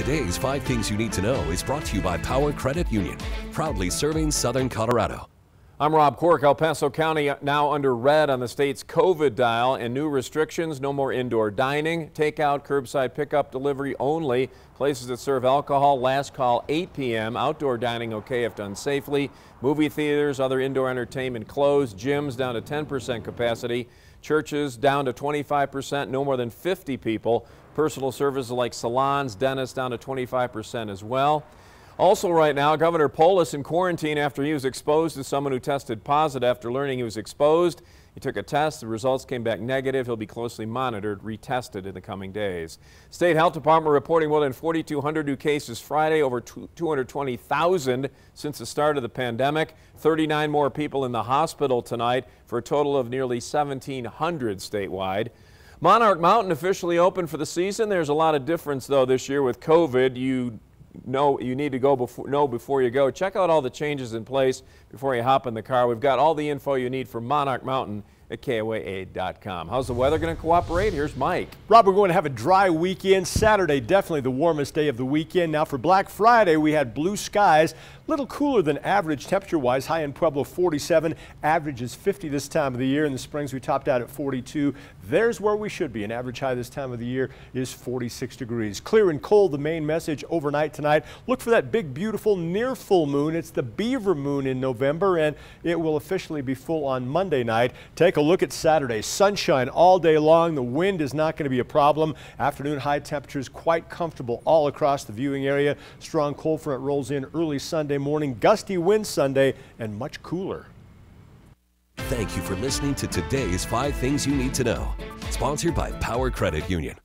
Today's Five Things You Need to Know is brought to you by Power Credit Union, proudly serving Southern Colorado. I'm Rob Quirk, El Paso County now under red on the state's COVID dial and new restrictions. No more indoor dining, takeout, curbside pickup, delivery only. Places that serve alcohol, last call 8 p.m. Outdoor dining okay if done safely. Movie theaters, other indoor entertainment closed. Gyms down to 10% capacity. Churches down to 25%, no more than 50 people. Personal services like salons, dentists down to 25% as well. Also right now, Governor Polis in quarantine after he was exposed to someone who tested positive after learning he was exposed. He took a test. The results came back negative. He'll be closely monitored, retested in the coming days. State Health Department reporting more than 4,200 new cases Friday, over 220,000 since the start of the pandemic. 39 more people in the hospital tonight for a total of nearly 1,700 statewide. Monarch Mountain officially open for the season. There's a lot of difference, though, this year with COVID. You know you need to go before know before you go. Check out all the changes in place before you hop in the car. We've got all the info you need for Monarch Mountain at KOAA.com. How's the weather going to cooperate? Here's Mike. Rob, we're going to have a dry weekend. Saturday, definitely the warmest day of the weekend. Now for Black Friday, we had blue skies, little cooler than average temperature-wise. High in Pueblo, 47. Average is 50 this time of the year. In the Springs, we topped out at 42. There's where we should be. An average high this time of the year is 46 degrees. Clear and cold, the main message overnight tonight. Look for that big, beautiful near full moon. It's the beaver moon in November, and it will officially be full on Monday night. Take a a look at Saturday. Sunshine all day long. The wind is not going to be a problem. Afternoon high temperatures quite comfortable all across the viewing area. Strong cold front rolls in early Sunday morning. Gusty wind Sunday and much cooler. Thank you for listening to today's five things you need to know. Sponsored by Power Credit Union.